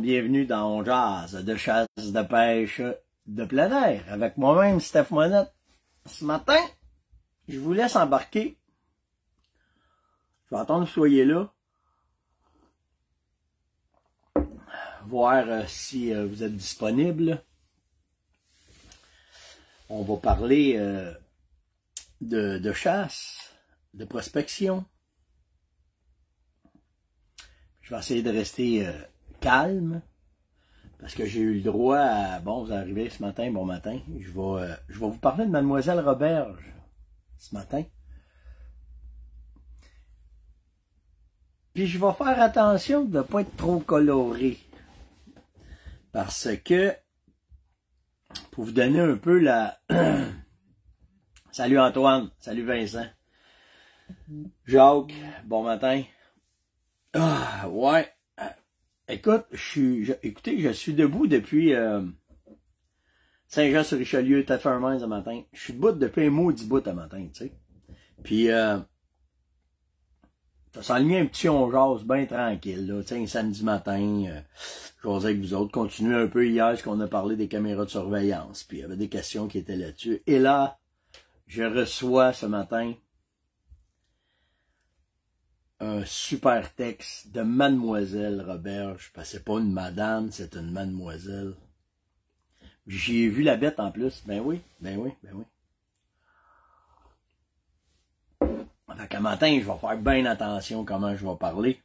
bienvenue dans On Jazz de chasse, de pêche, de plein air avec moi-même, Steph Monette. Ce matin, je vous laisse embarquer. Je vais attendre que vous soyez là. Voir euh, si euh, vous êtes disponible. On va parler euh, de, de chasse, de prospection. Je vais essayer de rester calme, parce que j'ai eu le droit à, bon, vous arrivez ce matin, bon matin, je vais, euh, je vais vous parler de Mademoiselle Roberge ce matin. Puis je vais faire attention de ne pas être trop coloré. Parce que, pour vous donner un peu la... salut Antoine, salut Vincent. Jacques, bon matin. Ah, ouais, Écoute, je suis, écoutez, je suis debout depuis euh, Saint-Jean-sur-Richelieu, tête ce matin. Je suis debout depuis un dix bout ce matin, tu sais. Puis, euh, ça ça s'enlignait un petit on bien tranquille, là, tu sais, samedi matin. Euh, j'ose avec vous autres. continuer un peu hier, ce qu'on a parlé des caméras de surveillance. Puis, il y avait des questions qui étaient là-dessus. Et là, je reçois ce matin un super texte de Mademoiselle Roberge, parce que c'est pas une madame, c'est une mademoiselle. J'ai vu la bête en plus, ben oui, ben oui, ben oui. Fait qu'à matin, je vais faire bien attention comment je vais parler.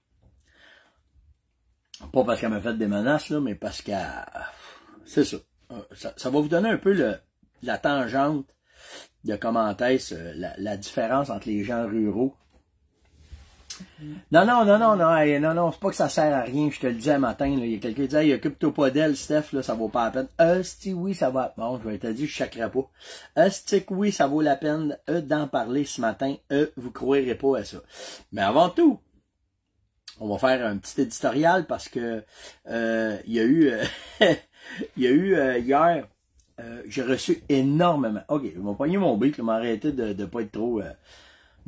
Pas parce qu'elle m'a fait des menaces, mais parce qu'elle... C'est euh, ça. ça. va vous donner un peu la tangente de comment est ce euh, la différence entre les gens ruraux Mm. Non, non, non, non, non, non, non, c'est pas que ça sert à rien, je te le disais matin, Il y a quelqu'un qui dit, occupe-toi pas d'elle, Steph, là, ça vaut pas la peine. Euh, oui, ça va, bon, je vais te dire, je chacrerai pas. Euh, oui, ça vaut la peine, euh, d'en parler ce matin, euh, vous croirez pas à ça. Mais avant tout, on va faire un petit éditorial parce que, euh, il y a eu, euh, il y a eu, hier, j'ai reçu énormément. Ok, je vais pogner mon bic, je vais m'arrêter de, de pas être trop,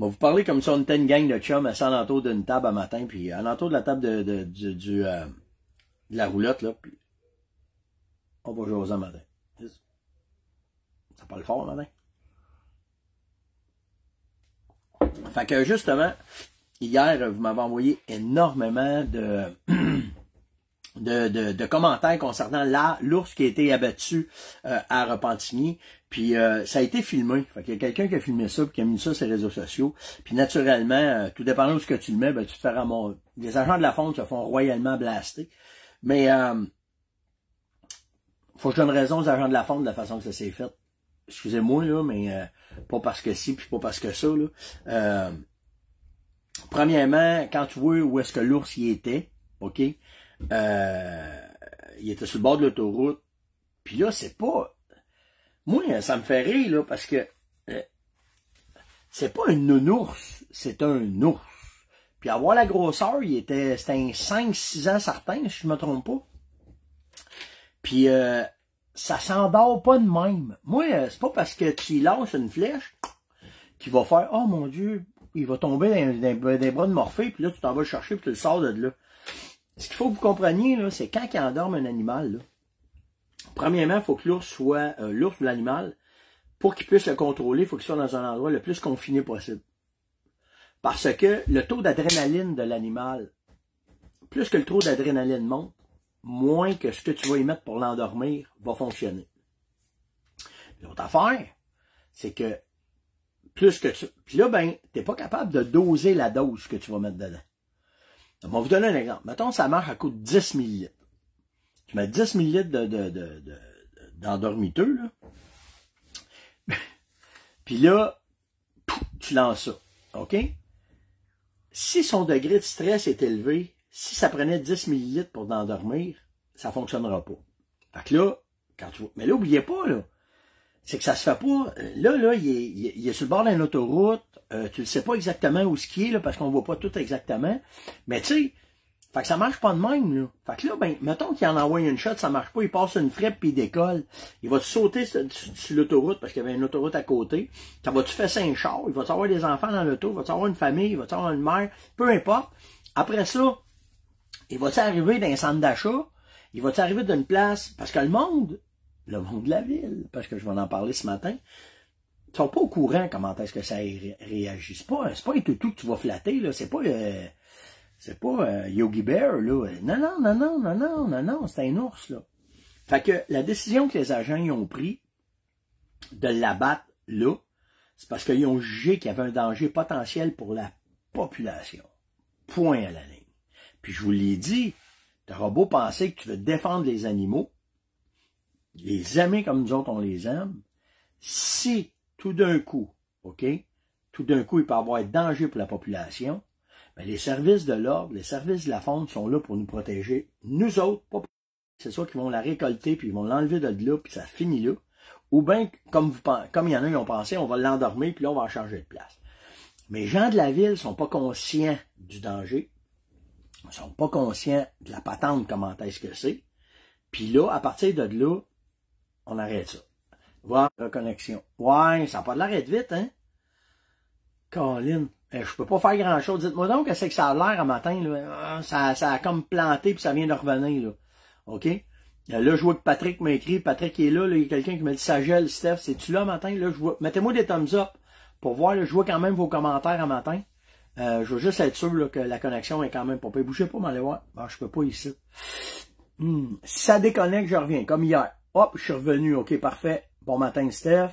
vous parlez comme si on était une gang de chums à l'entour d'une table à matin, puis à euh, l'entour de la table de, du, euh, la roulotte, là, puis on va jouer un matin. Ça parle fort, le matin. Fait que justement, hier, vous m'avez envoyé énormément de, de, commentaires concernant l'ours qui a été abattu euh, à Repentigny. Puis euh, ça a été filmé. Fait qu'il y a quelqu'un qui a filmé ça, puis qui a mis ça sur les réseaux sociaux. Puis naturellement, euh, tout dépendant de ce que tu le mets, ben, tu te feras mon. Les agents de la fonte se font royalement blaster. Mais euh, faut que je donne raison aux agents de la fonte de la façon que ça s'est fait. Excusez-moi, là, mais pas parce que si, puis pas parce que ça. Là. premièrement, quand tu vois où est-ce que l'ours y était, OK? il était sur le bord de l'autoroute. Puis là, c'est pas moi, euh, ça me fait rire, là, parce que euh, c'est pas un nounours, c'est un ours. Puis avoir la grosseur, il était, c'était un 5-6 ans certain, si je me trompe pas. Puis euh, ça s'endort pas de même. Moi, c'est pas parce que tu lances une flèche qu'il va faire « Oh mon Dieu, il va tomber dans, les bras de Morphée, puis là, tu t'en vas le chercher, puis tu le sors de là. » Ce qu'il faut que vous compreniez, là, c'est quand il endorme un animal, là, Premièrement, il faut que l'ours soit, euh, l'ours ou l'animal, pour qu'il puisse le contrôler, il faut qu'il soit dans un endroit le plus confiné possible. Parce que le taux d'adrénaline de l'animal, plus que le taux d'adrénaline monte, moins que ce que tu vas y mettre pour l'endormir va fonctionner. L'autre affaire, c'est que plus que tu. Puis là, ben, n'es pas capable de doser la dose que tu vas mettre dedans. On va vous donner un exemple. Mettons, ça marche à coût de 10 millilitres mets 10 ml d'endormiteux, là. Puis là, tu lances ça. OK? Si son degré de stress est élevé, si ça prenait 10 ml pour d'endormir, ça fonctionnera pas. Fait que là, quand tu Mais là, n'oubliez pas, là. C'est que ça se fait pas. Là, là, il est, sur le bord d'une autoroute. Euh, tu ne sais pas exactement où ce qui est, là, parce qu'on voit pas tout exactement. Mais tu sais, fait que ça marche pas de même, là. Fait que là, ben, mettons qu'il en envoie une shot, ça marche pas, il passe une frappe puis il décolle. Il va sauter sur, l'autoroute parce qu'il y avait une autoroute à côté. Ça va-tu faire cinq char? Il va-tu avoir des enfants dans l'auto? Il va-tu avoir une famille? Il va-tu avoir une mère? Peu importe. Après ça, il va-tu arriver d'un centre d'achat? Il va-tu arriver d'une place? Parce que le monde, le monde de la ville, parce que je vais en parler ce matin, ils sont pas au courant comment est-ce que ça réagit. C'est pas, c'est pas un toutou que tu vas flatter, là. C'est pas, euh, c'est pas euh, Yogi Bear, là. Non, non, non, non, non, non, non, non, c'est un ours, là. Fait que la décision que les agents y ont pris de l'abattre là, c'est parce qu'ils ont jugé qu'il y avait un danger potentiel pour la population. Point à la ligne. Puis je vous l'ai dit, t'auras beau penser que tu veux défendre les animaux, les aimer comme nous autres on les aime, si tout d'un coup, OK, tout d'un coup il peut y avoir danger pour la population, les services de l'ordre, les services de la fonte sont là pour nous protéger. Nous autres, pas c'est soit qu'ils vont la récolter, puis ils vont l'enlever de là, puis ça finit là. Ou bien, comme, il y en a ils ont pensé, on va l'endormir, puis là, on va changer de place. Mais les gens de la ville ne sont pas conscients du danger, Ils ne sont pas conscients de la patente, comment est-ce que c'est. Puis là, à partir de là, on arrête ça. Voir reconnexion. Ouais, ça n'a pas de l'arrêt vite, hein? Colin, euh, je peux pas faire grand-chose. Dites-moi donc qu'est-ce que ça a l'air un matin. Là. Ah, ça, ça a comme planté puis ça vient de revenir. Là. OK? Euh, là, je vois que Patrick m'a écrit. Patrick est là. il y a quelqu'un qui me dit Ça gèle, Steph. C'est-tu là matin? Là, je vois. Mettez-moi des thumbs up pour voir. je vois quand même vos commentaires à matin. Euh, je veux juste être sûr que la connexion est quand même pas Ne Bougez pas, m'allez voir. Je ah, je peux pas ici. Hmm. Ça déconnecte, je reviens, comme hier. Hop, je suis revenu. OK, parfait. Bon matin, Steph.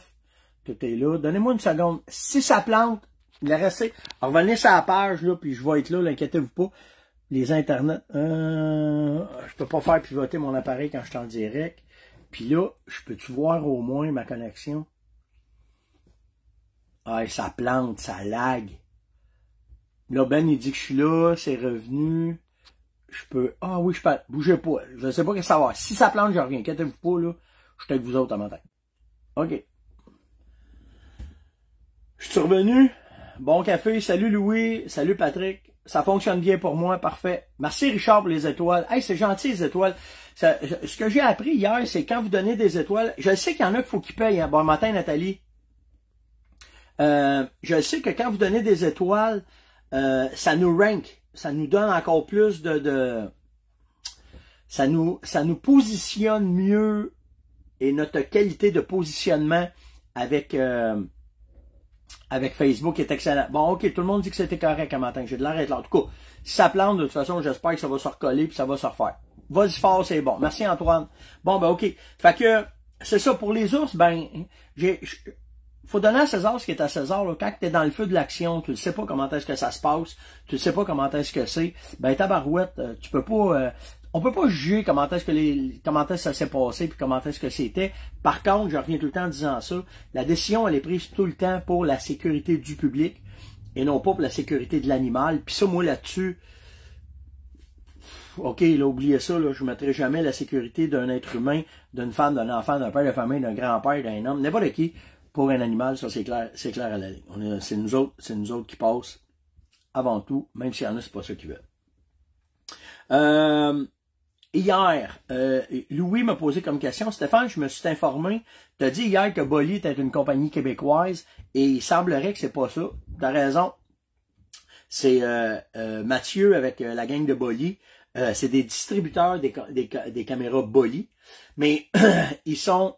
Tout est là. Donnez-moi une seconde. Si ça plante, il a resté. alors Revenez sur la page, là, puis je vais être là, inquiétez vous pas. Les internets. Euh, je peux pas faire pivoter mon appareil quand je suis en direct. Puis là, je peux-tu voir au moins ma connexion? Ah, ça plante, ça lag. Là, Ben, il dit que je suis là, c'est revenu. Je peux. Ah oui, je peux. Bougez pas. Je sais pas que ça va. Si ça plante, je reviens. Inquiétez-vous pas, là. Je suis avec vous autres à matin. OK. Je suis revenu. Bon café. Salut Louis. Salut Patrick. Ça fonctionne bien pour moi. Parfait. Merci Richard pour les étoiles. Hey, c'est gentil les étoiles. ce que j'ai appris hier, c'est quand vous donnez des étoiles, je sais qu'il y en a qu'il faut qu'ils payent. Hein. Bon matin Nathalie. Euh, je sais que quand vous donnez des étoiles, euh, ça nous rank. Ça nous donne encore plus de... ça nous, ça nous positionne mieux et notre qualité de positionnement avec, euh, avec Facebook est excellent. Bon, ok, tout le monde dit que c'était correct à matin, j'ai de l'air là. En tout cas, si ça plante, de toute façon, j'espère que ça va se recoller puis ça va se refaire. Vas-y fort, c'est bon. Merci Antoine. Bon, ben ok. Fait que, c'est ça, pour les ours, ben, j'ai faut donner à César ce qui est à César. Là. tu es dans le feu de l'action, tu ne sais pas comment est-ce que ça se passe, tu ne sais pas comment est-ce que c'est, ben ta barouette, euh, tu peux pas... Euh, on peut pas juger comment est-ce que les, comment ça s'est passé puis comment est-ce que c'était. Par contre, je reviens tout le temps en disant ça, la décision, elle est prise tout le temps pour la sécurité du public et non pas pour la sécurité de l'animal. Puis ça, moi, là-dessus, OK, il a oublié ça, là, je ne mettrai jamais la sécurité d'un être humain, d'une femme, d'un enfant, d'un père de famille, d'un grand-père, d'un homme, N'est pas n'importe qui, pour un animal, ça c'est clair, c'est clair à la ligne. C'est nous autres, c'est nous autres qui passent avant tout, même s'il y en a, c'est pas ceux qui veulent. Euh, Hier, euh, Louis m'a posé comme question, Stéphane, je me suis informé, tu as dit hier que Bolly était une compagnie québécoise et il semblerait que c'est pas ça. Tu as raison. C'est euh, euh, Mathieu avec la gang de Bolly. c'est des distributeurs des, caméras Bolly, mais ils sont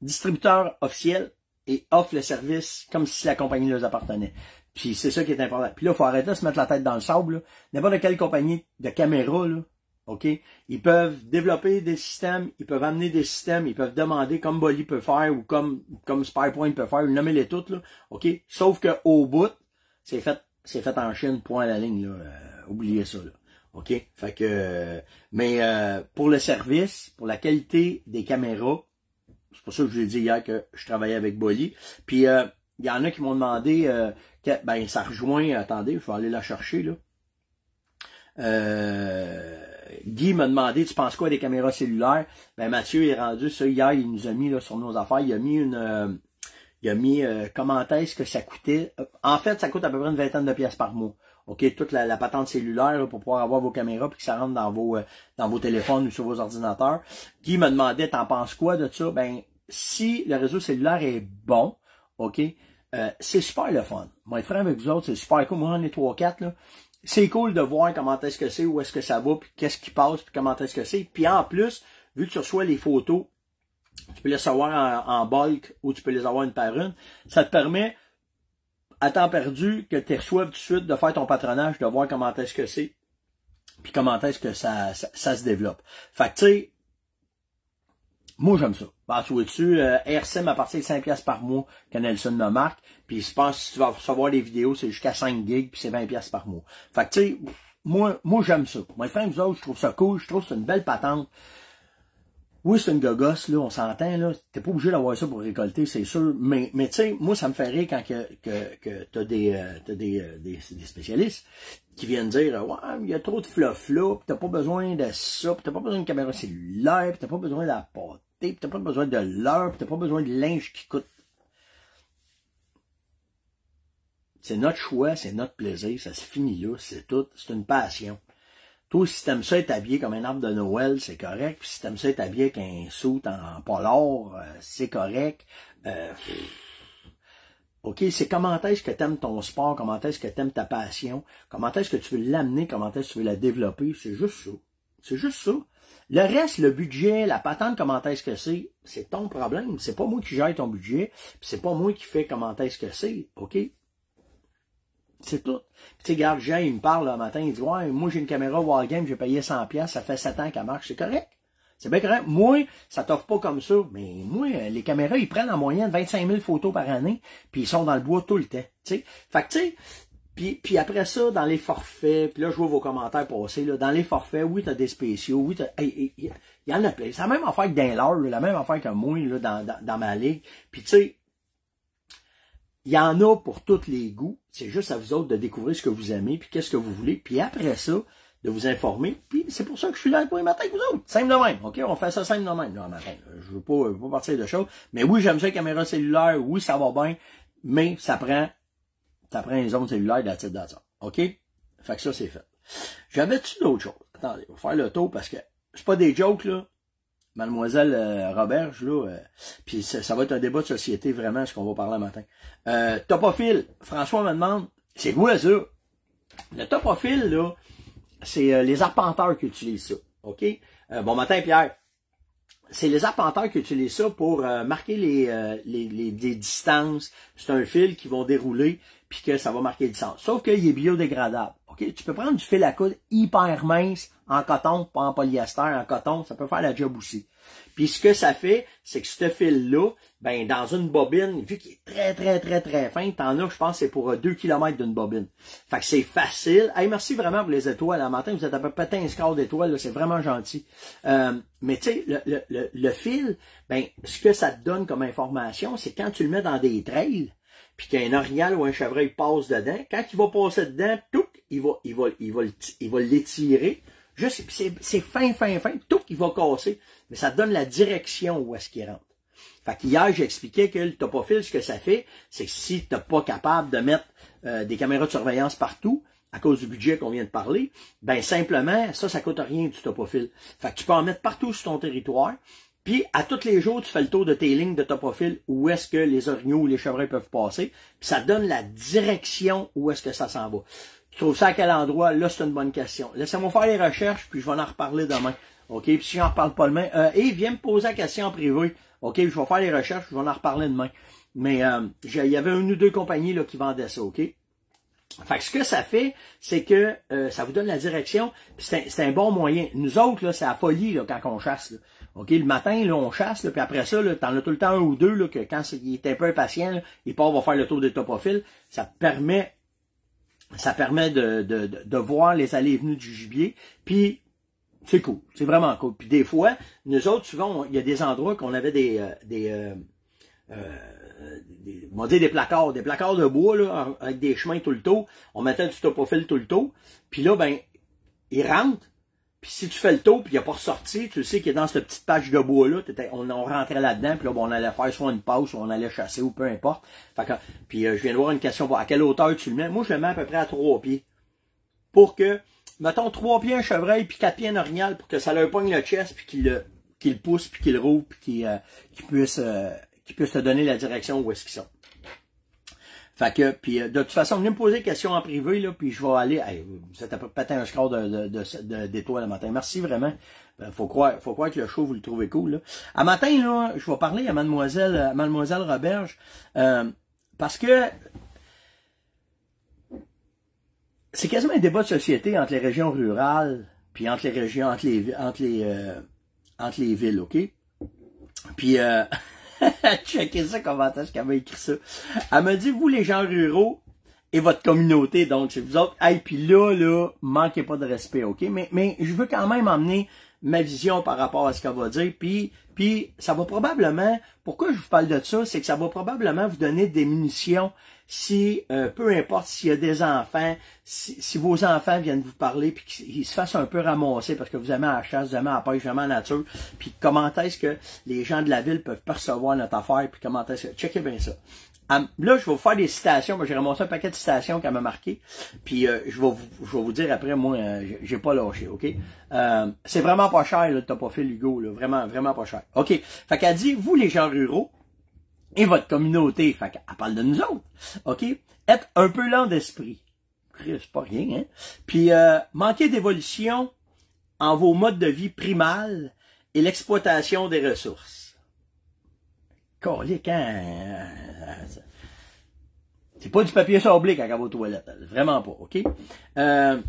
distributeurs officiels et offrent le service comme si la compagnie leur appartenait. Puis c'est ça qui est important. Puis là, il faut arrêter de se mettre la tête dans le sable. N'importe quelle compagnie de caméra, là, OK? Ils peuvent développer des systèmes, ils peuvent amener des systèmes, ils peuvent demander comme Bolly peut faire ou comme, comme Spypoint peut faire, nommer les toutes, là. OK? Sauf que au bout, c'est fait, c'est fait en Chine, point à la ligne, là. Euh, oubliez ça, là. OK? Fait que, euh, mais, euh, pour le service, pour la qualité des caméras, c'est pour ça que je vous ai dit hier que je travaillais avec Bolly. Puis, il y en a qui m'ont demandé, euh, ben ça rejoint, attendez, je vais aller la chercher là. Euh, Guy m'a demandé, tu penses quoi des caméras cellulaires Ben Mathieu est rendu ça hier, il nous a mis là, sur nos affaires, il a mis une, euh, il a mis comment est-ce que ça coûtait. En fait, ça coûte à peu près une vingtaine de pièces par mois. OK, toute la, patente cellulaire pour pouvoir avoir vos caméras puis que ça rentre dans vos dans vos téléphones ou sur vos ordinateurs. Guy m'a demandé T'en penses quoi de ça? Ben, si le réseau cellulaire est bon, OK? Euh, c'est super le fun. Moi, être franc avec vous autres, c'est super cool. Moi, on est 3-4, C'est cool de voir comment est-ce que c'est, où est-ce que ça va, puis qu'est-ce qui passe, puis comment est-ce que c'est. Puis en plus, vu que tu reçois les photos, tu peux les avoir en, bulk ou tu peux les avoir une par une, ça te permet, à temps perdu, que tu reçoives tout de suite de faire ton patronage, de voir comment est-ce que c'est, puis comment est-ce que ça, ça, se développe. Fait que, tu sais, moi, j'aime ça. Bah, tu vois-tu, euh, à partir de 5$ par mois, que Nelson me marque. Puis je pense si tu vas recevoir des vidéos, c'est jusqu'à 5 gigs, puis c'est 20$ par mois. Fait que tu sais, moi, moi j'aime ça. Moi, frères, vous autres, je trouve ça cool, je trouve que c'est une belle patente. Oui, c'est une gogosse, là, on s'entend, là. T'es pas obligé d'avoir ça pour récolter, c'est sûr. Mais, mais tu sais, moi, ça me fait rire quand que, que, que t'as des, euh, as euh, des, des, spécialistes qui viennent dire, ouais, il y a trop de fluff là, pis t'as pas besoin de ça, pis t'as pas besoin de caméra cellulaire, pis t'as pas besoin de la porte tu t'as pas besoin de l'heure, tu n'as pas besoin de linge qui coûte. C'est notre choix, c'est notre plaisir, ça se finit là, c'est tout, c'est une passion. Toi, si t'aimes ça être habillé comme un arbre de Noël, c'est correct. Puis si t'aimes ça être habillé avec un soute en polar, euh, c'est correct. Euh, OK, c'est comment est-ce que tu aimes ton sport, comment est-ce que tu aimes ta passion, comment est-ce que tu veux l'amener, comment est-ce que tu veux la développer. C'est juste ça. C'est juste ça. Le reste, le budget, la patente, comment est-ce que c'est, c'est ton problème. C'est pas moi qui gère ton budget, c'est pas moi qui fais comment est-ce que c'est, OK? C'est tout. Tu sais, regarde, Jean, il me parle le matin, il dit, ouais, moi, j'ai une caméra Wargame, j'ai payé 100 pièces, ça fait 7 ans qu'elle marche, c'est correct. C'est bien correct. Moi, ça t'offre pas comme ça. Mais moi, les caméras, ils prennent en moyenne 25 000 photos par année, puis ils sont dans le bois tout le temps. T'sais. Fait que, tu sais, puis, après ça, dans les forfaits, puis là, je vois vos commentaires passer, là, dans les forfaits, oui, t'as des spéciaux, oui, t'as... Il y en a plein. C'est la même affaire que d'un la même affaire que moi, là, dans, dans, ma ligue. Puis tu sais, il y en a pour tous les goûts. C'est juste à vous autres de découvrir ce que vous aimez, puis qu'est-ce que vous voulez. Puis après ça, de vous informer. Puis c'est pour ça que je suis là pour les matins avec vous autres. Simple de même, OK? On fait ça simple de même, Je veux pas, veux pas partir de choses. Mais oui, j'aime ça, caméra cellulaire. Oui, ça va bien. Mais ça prend après les ondes cellulaires de la tête d'attente. OK? Fait que ça, c'est fait. J'avais-tu d'autres choses? Attendez, on va faire le tour parce que c'est pas des jokes, là. Mademoiselle euh, Roberge, là, euh, puis ça, va être un débat de société, vraiment, ce qu'on va parler matin. Euh, topophile, François me demande, c'est quoi ça? Le topophile, là, c'est euh, les arpenteurs qui utilisent ça, OK? bon matin, Pierre. C'est les arpenteurs qui utilisent ça pour marquer les, les, les, les distances. C'est un fil qui vont dérouler, puis que ça va marquer du sens. Sauf qu'il est biodégradable. Tu peux prendre du fil à coudre hyper mince en coton, pas en polyester, en coton, ça peut faire la job aussi. Puis ce que ça fait, c'est que ce fil-là, ben dans une bobine, vu qu'il est très, très, très, très fin, t'en as, je pense, c'est pour 2 km d'une bobine. Fait que c'est facile. Hey, merci vraiment pour les étoiles. À matin, vous êtes à peu près un score d'étoiles, c'est vraiment gentil. Euh, mais tu sais, le, le, fil, ben ce que ça te donne comme information, c'est quand tu le mets dans des trails, puis qu'un orignal ou un chevreuil passe dedans, quand il va passer dedans, tout, il va, il va, il va, il va l'étirer. Juste, c'est fin, fin, fin, tout il va casser. Mais ça donne la direction où est-ce qu'il rentre. Fait qu'hier, j'expliquais que le topophile, ce que ça fait, c'est que si t'es pas capable de mettre euh, des caméras de surveillance partout, à cause du budget qu'on vient de parler, ben simplement, ça, ça coûte rien du topophile. Fait que tu peux en mettre partout sur ton territoire, puis, à tous les jours, tu fais le tour de tes lignes de ton profil, où est-ce que les orignaux ou les chevreuils peuvent passer. Puis, ça donne la direction où est-ce que ça s'en va. Tu trouves ça à quel endroit? Là, c'est une bonne question. Laissez-moi faire les recherches, puis je vais en reparler demain. OK? Puis, si j'en reparle pas demain, euh, et viens me poser la question en privé. OK? Je vais faire les recherches, je vais en reparler demain. Mais euh, il y avait une ou deux compagnies là, qui vendaient ça, OK? Fait que ce que ça fait, c'est que euh, ça vous donne la direction, c'est un, bon moyen. Nous autres, là, c'est la folie là, quand on chasse. OK, le matin, là, on chasse, puis après ça, là, t'en as tout le temps un ou deux, là, que quand il est un peu impatient, là, il part, va faire le tour des topophiles. Ça permet, ça permet de, de, de, voir les allées et venues du gibier. Puis, c'est cool. C'est vraiment cool. Puis des fois, nous autres, souvent, il y a des endroits qu'on avait des, euh, des, euh, euh des, des placards, des placards de bois, là, avec des chemins tout le temps, On mettait du topophile tout le temps, Puis là, ben, ils rentrent, puis si tu fais le taux puis il n'a pas ressorti, tu sais qu'il est dans cette petite patch de bois-là, on, on, rentrait là-dedans, puis là, bon, on allait faire soit une pause, ou on allait chasser, ou peu importe. Fait puis euh, je viens de voir une question, à quelle hauteur tu le mets? Moi, je le mets à peu près à trois pieds. Pour que, mettons, trois pieds un chevreuil, puis quatre pieds un orignal, pour que ça leur pogne le chest, puis qu'il le, qu'il pousse, puis qu'il le roule, puis qu'il euh, puisse, euh, puisse te donner la direction où est-ce qu'ils sont. Fait que, puis euh, de toute façon, venez me poser des questions en privé, là, puis je vais aller. Hey, vous êtes à peu un score de, de, d'étoiles le matin. Merci vraiment. Euh, faut croire, faut croire que le show, vous le trouvez cool. Là. À matin, là, je vais parler à mademoiselle, mademoiselle Roberge. Euh, parce que c'est quasiment un débat de société entre les régions rurales puis entre les régions, entre les, entre les, entre les villes, OK? Puis euh, Checkez ça, comment est-ce qu'elle m'a écrit ça. Elle me dit, vous, les gens ruraux, et votre communauté, donc c'est vous autres. Hey, puis là, là, manquez pas de respect, OK? Mais, mais je veux quand même emmener ma vision par rapport à ce qu'elle va dire, puis, puis ça va probablement, pourquoi je vous parle de ça, c'est que ça va probablement vous donner des munitions si, euh, peu importe s'il y a des enfants, si, vos enfants viennent vous parler, puis qu'ils se fassent un peu ramasser parce que vous aimez la chasse, vous aimez la pêche, vous aimez la nature, puis comment est-ce que les gens de la ville peuvent percevoir notre affaire, puis comment est-ce que... Checkez bien ça. Là, je vais vous faire des citations. J'ai ramassé un paquet de citations qu'elle m'a marqué. Puis euh, je, vais vous, dire après, moi, euh, je j'ai pas lâché, OK? c'est vraiment pas cher, le topophile Hugo. Là, vraiment, vraiment pas cher. OK. Fait qu'elle dit, vous, les gens ruraux, et votre communauté. Fait parle de nous autres. OK? Être un peu lent d'esprit. C'est pas rien, hein? Puis, euh, manquer d'évolution en vos modes de vie primales et l'exploitation des ressources. Colique, hein? C'est pas du papier sablé quand elle va toilettes. Vraiment pas, OK? Euh,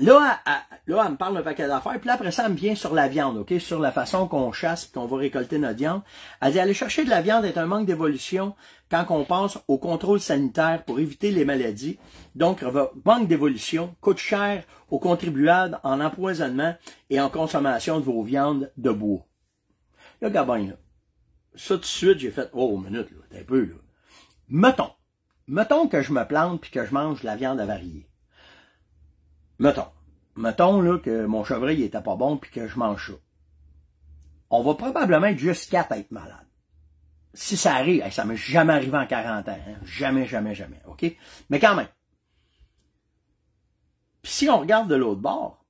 Là, elle, là, me parle d'un paquet d'affaires, puis là, après ça, elle me vient sur la viande, OK? Sur la façon qu'on chasse qu'on va récolter notre viande. Elle dit, aller chercher de la viande est un manque d'évolution quand on pense au contrôle sanitaire pour éviter les maladies. Donc, manque d'évolution coûte cher aux contribuables en empoisonnement et en consommation de vos viandes de bois. Là, gabon là, ça, tout de suite, j'ai fait, oh, minute, là, un peu, là. Mettons, mettons que je me plante puis que je mange de la viande avariée. Mettons. Mettons là, que mon chevreuil n'était pas bon puis que je mange ça. On va probablement être être malade. Si ça arrive, ça m'est jamais arrivé en 40 ans. Hein. Jamais, jamais, jamais. OK? Mais quand même. Puis si on regarde de l'autre bord,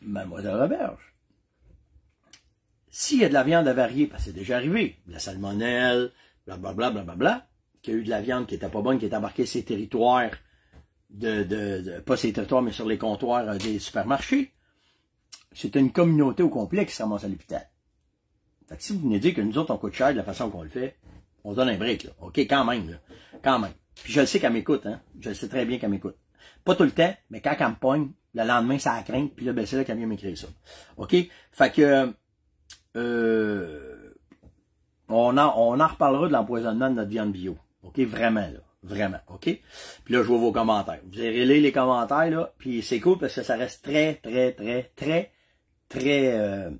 Mademoiselle berge, s'il y a de la viande avariée, parce que c'est déjà arrivé, la salmonelle, blablabla, blablabla, qu'il y a eu de la viande qui n'était pas bonne, qui est embarquée sur ses territoires, de, de, de pas territoires, mais sur les comptoirs euh, des supermarchés. c'est une communauté au complet qui se ramasse à l'hôpital. Fait que si vous venez dire que nous autres, on coûte cher de la façon qu'on le fait, on donne un break, là. OK, quand même, là. Quand même. Puis je le sais qu'elle m'écoute, hein. Je le sais très bien qu'elle m'écoute. Pas tout le temps, mais quand elle me pogne, le lendemain, ça a craint, puis là, ben, c'est là qu'elle vient m'écrire ça. OK? Fait que, euh, on en, on en reparlera de l'empoisonnement de notre viande bio. OK? Vraiment, là. Vraiment, OK? Puis là, je vois vos commentaires. Vous allez lire les commentaires, là, puis c'est cool parce que ça reste très, très, très, très, très, euh,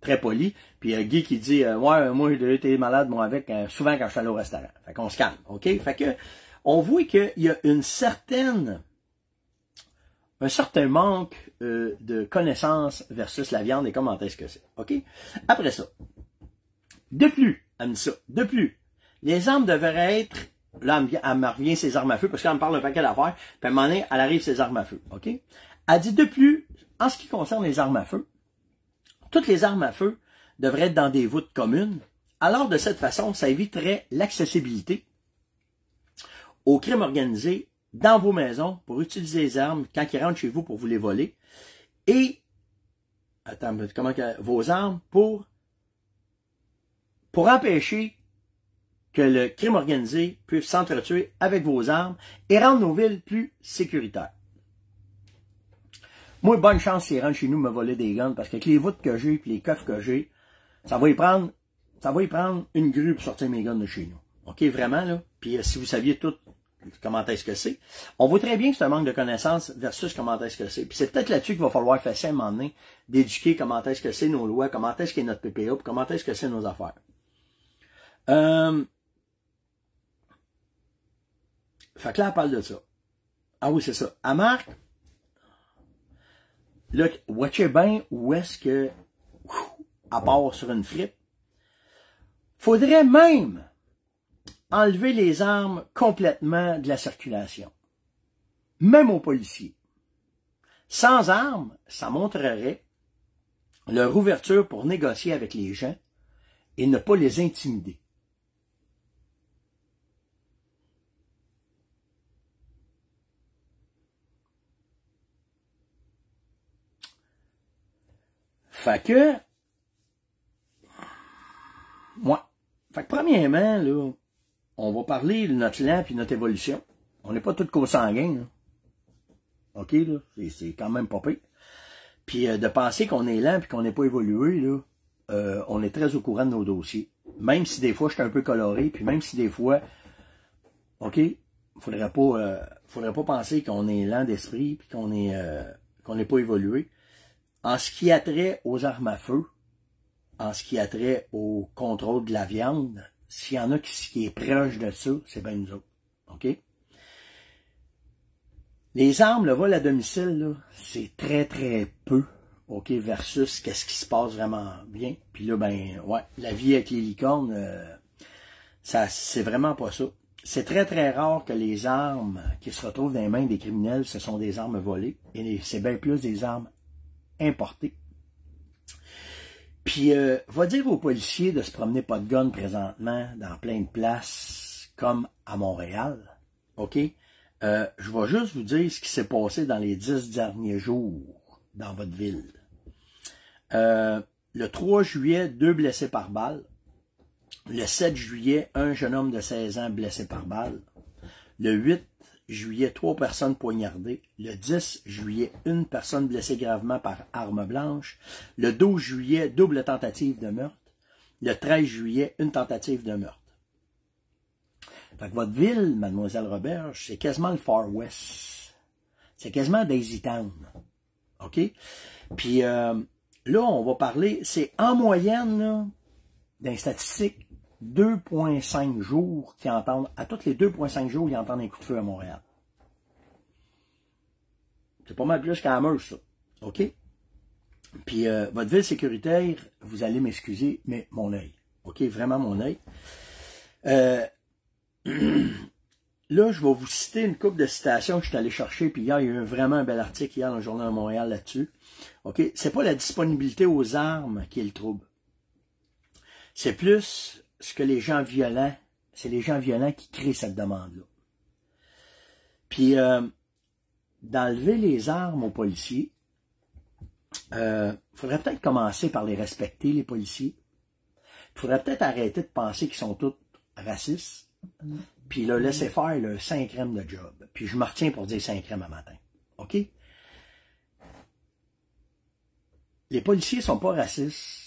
très poli. Puis il y a Guy qui dit euh, Ouais, moi, j'ai été malade, moi, avec, euh, souvent quand je suis allé au restaurant. » Fait qu'on se calme, OK? Fait que, on voit qu'il y a une certaine, un certain manque euh, de connaissances versus la viande et comment est-ce que c'est, OK? Après ça, de plus, elle ça, de plus, les armes devraient être Là, elle me, revient ses armes à feu parce qu'elle me parle d'un paquet d'affaires. Puis à un moment donné, elle arrive ses armes à feu. OK? Elle dit de plus, en ce qui concerne les armes à feu, toutes les armes à feu devraient être dans des voûtes communes. Alors, de cette façon, ça éviterait l'accessibilité aux crimes organisés dans vos maisons pour utiliser les armes quand ils rentrent chez vous pour vous les voler. Et, attends, comment, vos armes pour, pour empêcher que le crime organisé puisse s'entretuer avec vos armes et rendre nos villes plus sécuritaires. Moi, bonne chance s'ils rentrent chez nous me voler des guns, parce que les voûtes que j'ai et les coffres que j'ai, ça va y prendre, ça va y prendre une grue pour sortir mes guns de chez nous. OK, vraiment, là? Puis euh, si vous saviez tout comment est-ce que c'est, on voit très bien que c'est un manque de connaissances versus comment est-ce que c'est. Puis c'est peut-être là-dessus qu'il va falloir faire ça d'éduquer comment est-ce que c'est nos lois, comment est-ce qu'est notre PPA, comment est-ce que c'est nos affaires. Euh, fait que parle de ça. Ah oui, c'est ça. À Marc, là, watchez bien où est-ce que, à part sur une frippe, faudrait même enlever les armes complètement de la circulation. Même aux policiers. Sans armes, ça montrerait leur ouverture pour négocier avec les gens et ne pas les intimider. Fait que, moi, fait que premièrement, là, on va parler de notre et puis notre évolution. On n'est pas tous consanguins. Là. OK, là, c'est quand même pas pire. Puis euh, de penser qu'on est lent puis qu'on n'est pas évolué, là, euh, on est très au courant de nos dossiers. Même si des fois, je suis un peu coloré, puis même si des fois, OK, faudrait pas, euh, faudrait pas penser qu'on est lent d'esprit puis qu'on est, qu'on n'est pas évolué. En ce qui a trait aux armes à feu, en ce qui a trait au contrôle de la viande, s'il y en a qui, est proche de ça, c'est bien nous autres. OK? Les armes, le vol à domicile, c'est très très peu, OK, versus qu'est-ce qui se passe vraiment bien. Puis là, ben, ouais, la vie avec les licornes, euh, ça, c'est vraiment pas ça. C'est très très rare que les armes qui se retrouvent dans les mains des criminels, ce sont des armes volées. Et c'est bien plus des armes importé. Puis, euh, va dire aux policiers de se promener pas de gun présentement dans plein de places, comme à Montréal. OK? Euh, je vais juste vous dire ce qui s'est passé dans les dix derniers jours dans votre ville. Euh, le 3 juillet, deux blessés par balle. Le 7 juillet, un jeune homme de 16 ans blessé par balle. Le 8 juillet, trois personnes poignardées. Le 10 juillet, une personne blessée gravement par arme blanche. Le 12 juillet, double tentative de meurtre. Le 13 juillet, une tentative de meurtre. Fait votre ville, Mademoiselle Roberge, c'est quasiment le Far West. C'est quasiment Daisy Town. OK? Puis euh, là, on va parler, c'est en moyenne, d'un statistique 2,5 jours qu'ils entendent, à toutes les 2,5 jours, ils entendent un coup de feu à Montréal. C'est pas mal plus qu'à Amherst, ça. OK? Puis euh, votre ville sécuritaire, vous allez m'excuser, mais mon œil. OK, vraiment mon œil. Euh, là, je vais vous citer une coupe de citations que je suis allé chercher, puis hier, il y a eu vraiment un bel article hier dans le Journal de Montréal là-dessus. OK? C'est pas la disponibilité aux armes qui est le trouble. C'est plus ce que les gens violents, c'est les gens violents qui créent cette demande-là. Puis, euh, d'enlever les armes aux policiers, il euh, faudrait peut-être commencer par les respecter, les policiers. Il faudrait peut-être arrêter de penser qu'ils sont tous racistes, puis le laisser faire le cinquième de job. Puis je me retiens pour dire cinquième à matin. OK? Les policiers sont pas racistes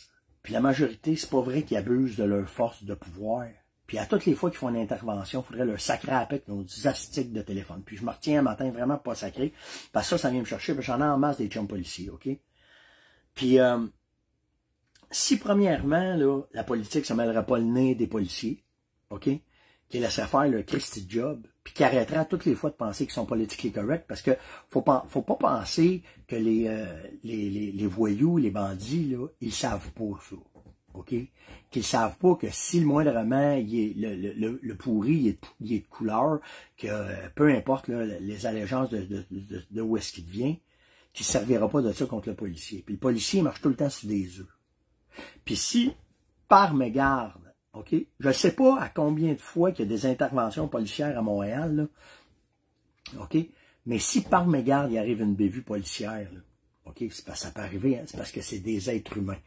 puis la majorité, c'est pas vrai qu'ils abusent de leur force de pouvoir. Puis à toutes les fois qu'ils font une intervention, il faudrait leur sacrer avec nos astiques de téléphone. Puis je me retiens un matin vraiment pas sacré, parce que ça, ça vient me chercher, j'en ai en masse des chums policiers, OK? Puis euh, si premièrement, là, la politique se mêlerait pas le nez des policiers, OK? Qui laisserait faire le Christy Job, puis qui arrêtera toutes les fois de penser qu'ils sont politiquement corrects, parce que faut pas, faut pas penser que euh, les, les, les, voyous, les bandits, là, ils savent pas ça. OK? Qu'ils savent pas que si le moindrement, il est, le, le, pourri, il est, de couleur, que euh, peu importe les allégeances de, de, de, où est-ce qu'il vient, qu'il ne servira pas de ça contre le policier. Puis le policier marche tout le temps sur des œufs. Puis si, par mégarde, OK? Je ne sais pas à combien de fois qu'il y a des interventions policières à Montréal, OK? Mais si par gardes, il arrive une bévue policière, OK? C'est ça peut arriver, hein? c'est parce que c'est des êtres humains.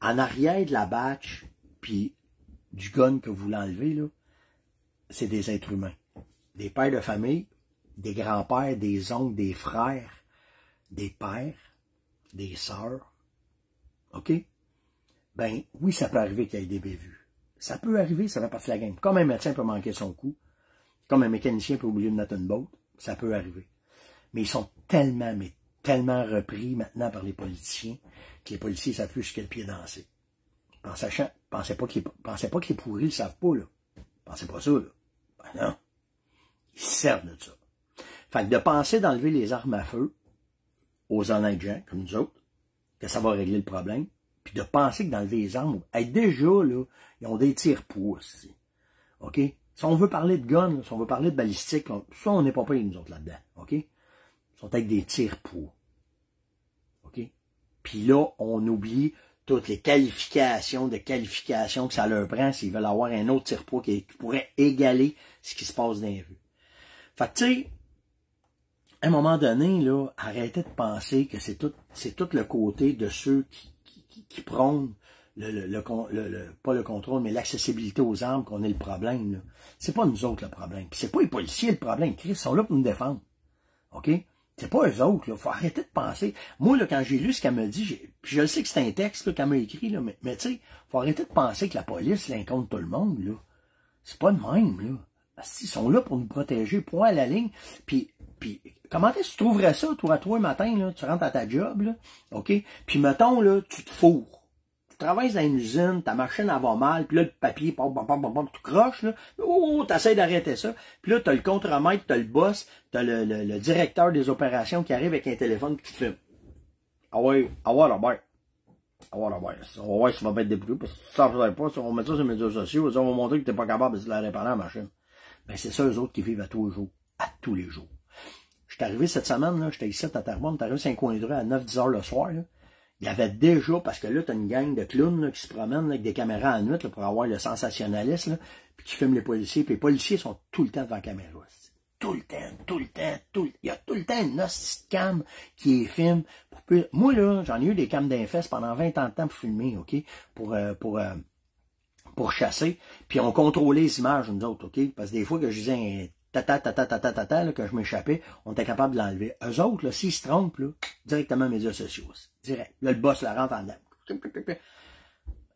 En arrière de la batch, puis du gun que vous l'enlevez, là, c'est des êtres humains. Des pères de famille, des grands-pères, des oncles, des frères, des pères, des sœurs. OK? Ben oui, ça peut arriver qu'il y ait des bévues. Ça peut arriver, ça va partie de la game. Comme un médecin peut manquer son coup, comme un mécanicien peut oublier de mettre une botte, ça peut arriver. Mais ils sont tellement, mais tellement repris maintenant par les politiciens que les policiers savent plus le pied danser. En sachant, pensez pas qu'ils, pensez pas que les pourris le savent pas, là. Pensez pas ça, là. Ben non. Ils servent de ça. Fait que de penser d'enlever les armes à feu aux honnêtes gens, comme nous autres, que ça va régler le problème, de penser que dans les armes, déjà, là, ils ont des tirs aussi, OK? Si on veut parler de guns, si on veut parler de balistique, soit on n'est pas payé, nous autres, là-dedans. OK? Ils sont avec des tirs pour OK? Puis là, on oublie toutes les qualifications de qualifications que ça leur prend s'ils veulent avoir un autre tir poids qui, pourrait égaler ce qui se passe dans les rues. Fait que, tu sais, à un moment donné, là, arrêtez de penser que c'est tout, c'est tout le côté de ceux qui qui, le, pas le contrôle, mais l'accessibilité aux armes qu'on est le problème. C'est pas nous autres le problème. c'est pas les policiers le problème. ils sont là pour nous défendre. OK? C'est pas eux autres, Faut arrêter de penser. Moi, là, quand j'ai lu ce qu'elle me dit, je sais que c'est un texte qu'elle m'a écrit, mais, tu sais, faut arrêter de penser que la police, l'incompte tout le monde, là. C'est pas de même, là. Ils sont là pour nous protéger, point à la ligne. Puis, puis comment est-ce que tu trouverais ça, toi, toi, un matin, là, tu rentres à ta job, là, OK? Puis mettons, là, tu te fourres. Tu travailles dans une usine, ta machine, elle va mal, puis là, le papier, pom, pom, pom, pom, tu croches, là, oh, t'essayes d'arrêter ça. Puis là, t'as le contre-maître, contremaître, t'as le boss, t'as le, le, directeur des opérations qui arrive avec un téléphone qui te Ah ouais, ah ouais, Robert. Ah ouais, Robert. Ah ouais, ça va mettre des bruits, parce que ça ne pas, on va mettre ça sur les médias sociaux, on va montrer que t'es pas capable de la réparer la machine. Mais ben, c'est ça, eux autres, qui vivent à tous les jours. À tous les jours. Je suis arrivé cette semaine, j'étais ici à arrivé à saint coin à 9-10 heures le soir. Il y avait déjà, parce que là, tu as une gang de clowns qui se promènent avec des caméras à nuit pour avoir le sensationnaliste, puis qui filment les policiers. Puis les policiers sont tout le temps devant la caméra. Tout le temps, tout le temps, tout le... Il y a tout le temps une hostie cam qui est filme. Pour... Moi, là, j'en ai eu des cams d'infest pendant 20 ans de temps pour filmer, OK? Pour, euh, pour, euh, pour chasser. Puis on contrôlait les images, nous autres, OK? Parce que des fois que je disais ta ta ta ta là, que je m'échappais, on était capable de l'enlever. Eux autres, s'ils se trompent, là, directement aux médias sociaux. Direct. Là, le boss la rentre en l'air.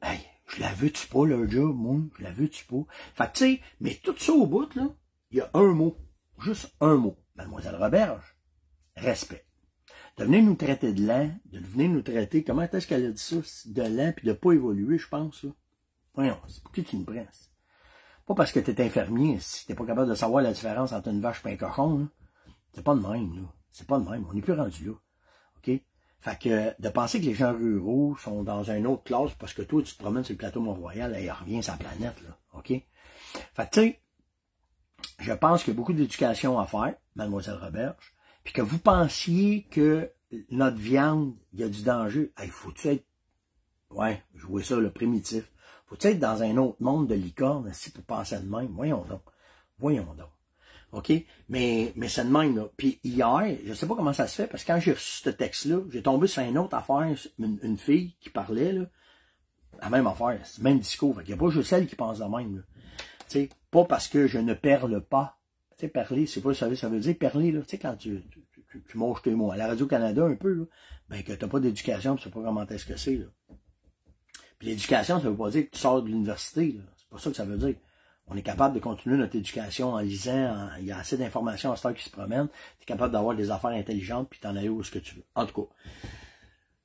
Hey, je la veux-tu pas, leur job, moi? Je la veux-tu pas? Fait tu sais, mais tout ça au bout, là, il y a un mot. Juste un mot. Mademoiselle Roberge, respect. De venir nous traiter de lent, de venir nous traiter, comment est-ce qu'elle a dit ça, de lent, puis de pas évoluer, je pense, là. Voyons, c'est pour qui tu me prends? Pas parce que tu es infirmier, si t'es pas capable de savoir la différence entre une vache et un cochon, c'est pas de même, là. C'est pas de même. On n'est plus rendu là. OK? Fait que de penser que les gens ruraux sont dans une autre classe parce que toi, tu te promènes sur le plateau Mont-Royal et il revient sa planète, là. OK? Fait que tu je pense qu'il y a beaucoup d'éducation à faire, mademoiselle Roberge, puis que vous pensiez que notre viande, il y a du danger. Il faut-tu être, ouais, jouer ça, le primitif. Tu sais, dans un autre monde de licorne si tu penses de même? Voyons donc. Voyons donc. OK? Mais, mais c'est de même, là. Puis hier, je ne sais pas comment ça se fait, parce que quand j'ai reçu ce texte-là, j'ai tombé sur une autre affaire, une, fille qui parlait, là, la même affaire, le même discours. Il n'y a pas juste celle qui pense de même, là. sais, pas parce que je ne perle pas. Tu sais, parler, c'est pas ça ça veut dire perler, là. Tu sais, quand tu, manges tes mots. À la Radio-Canada, un peu, là, ben, que n'as pas d'éducation, tu sais pas comment est-ce que c'est, là l'éducation, ça veut pas dire que tu sors de l'université. C'est pas ça que ça veut dire. On est capable de continuer notre éducation en lisant. Il y a assez d'informations à ce qui se promènent. Tu es capable d'avoir des affaires intelligentes, puis t'en aller où ce que tu veux. En tout cas,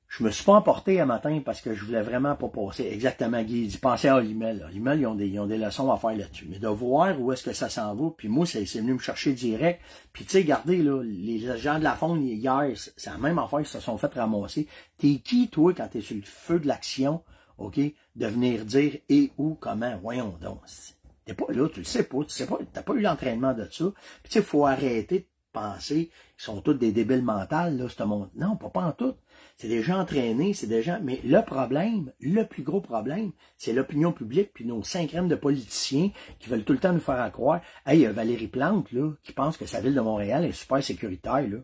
je me suis pas emporté un matin parce que je voulais vraiment pas passer. Exactement, Guy, dit, pensez à Olimel. Olimel, ils ont des, ils ont des leçons à faire là-dessus. Mais de voir où est-ce que ça s'en va, puis moi, c'est venu me chercher direct. Puis tu sais, regardez, les agents de la fond, hier, c'est la même affaire, ils se sont fait ramasser. T'es qui, toi, quand es sur le feu de l'action OK? De venir dire et où, comment, voyons donc. T'es pas là, tu le sais pas, tu sais pas, t'as pas eu l'entraînement de ça. Puis tu sais, faut arrêter de penser qu'ils sont tous des débiles mentales, là, ce monde. Non, pas, pas en tout. C'est des gens entraînés, c'est des gens. Mais le problème, le plus gros problème, c'est l'opinion publique puis nos cinq de politiciens qui veulent tout le temps nous faire il y a Valérie Plante, là, qui pense que sa ville de Montréal est super sécuritaire, là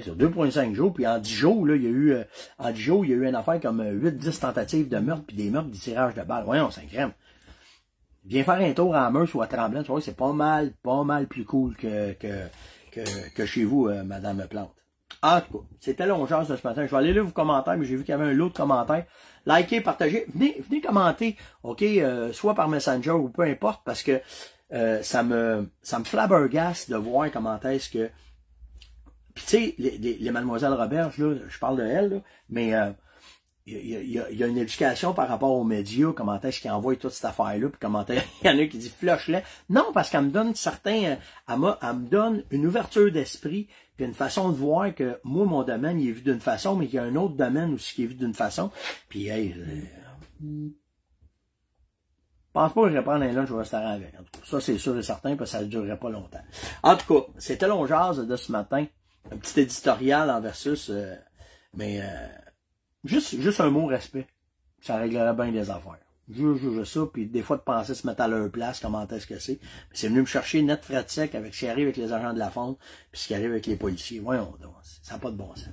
sur 2,5 jours, puis en 10 jours, là, il y a eu, euh, en 10 jours, il y a eu une affaire comme 8-10 euh, tentatives de meurtre, puis des meurtres, des tirages de balles. Voyons, c'est crème. Viens faire un tour à Meuse ou à Tremblant, tu vois, c'est pas mal, pas mal plus cool que, que, que, chez vous, euh, Madame Plante. En tout cas, c'était longeur ce matin. Je vais aller lire vos commentaires, mais j'ai vu qu'il y avait un autre commentaire. Likez, partagez, venez, venez commenter, ok, soit par Messenger ou peu importe, parce que ça me ça me flabbergasse de voir comment est-ce que puis tu sais, les, les, mademoiselles Roberge, je parle de elles, mais il euh, y, a, une éducation par rapport aux médias, comment est-ce qu'ils envoient toute cette affaire-là, puis comment qu'il y en a qui disent flush là Non, parce qu'elle me donne certains, euh, elle, me, me donne une ouverture d'esprit, puis une façon de voir que moi, mon domaine, il est vu d'une façon, mais qu'il y a un autre domaine aussi qui est vu d'une façon. Puis, hey, euh, pense pas que je vais prendre un lunch au restaurant avec. ça, c'est sûr et certain, parce que ça ne durerait pas longtemps. En tout cas, c'était long de ce matin un petit éditorial en versus, euh, mais euh, juste, un mot respect. Ça réglerait bien les affaires. Je juge ça, puis des fois de penser se mettre à leur place, comment est-ce que c'est. C'est venu me chercher net frais de sec avec ce qui arrive avec les agents de la fonte, puis ce qui arrive avec les policiers. Voyons donc, ça n'a pas de bon sens.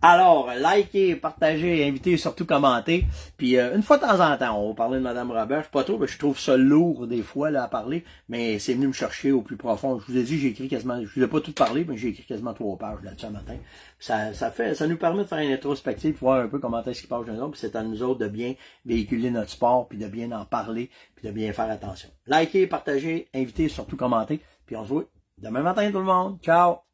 Alors, likez, partagez, invitez, surtout commentez. Puis euh, une fois de temps en temps, on va parler de Mme Robert. Je pas trop, mais je trouve ça lourd des fois là, à parler. Mais c'est venu me chercher au plus profond. Je vous ai dit, j'ai écrit quasiment. Je ai pas tout parlé, mais j'ai écrit quasiment trois pages là-dessus ce matin. Ça, ça fait, ça nous permet de faire une introspective, voir un peu comment est-ce qu'il passe de nous Puis c'est à nous autres de bien véhiculer notre sport, puis de bien en parler, puis de bien faire attention. Likez, partagez, invitez, surtout commentez. Puis on se voit demain matin tout le monde. Ciao!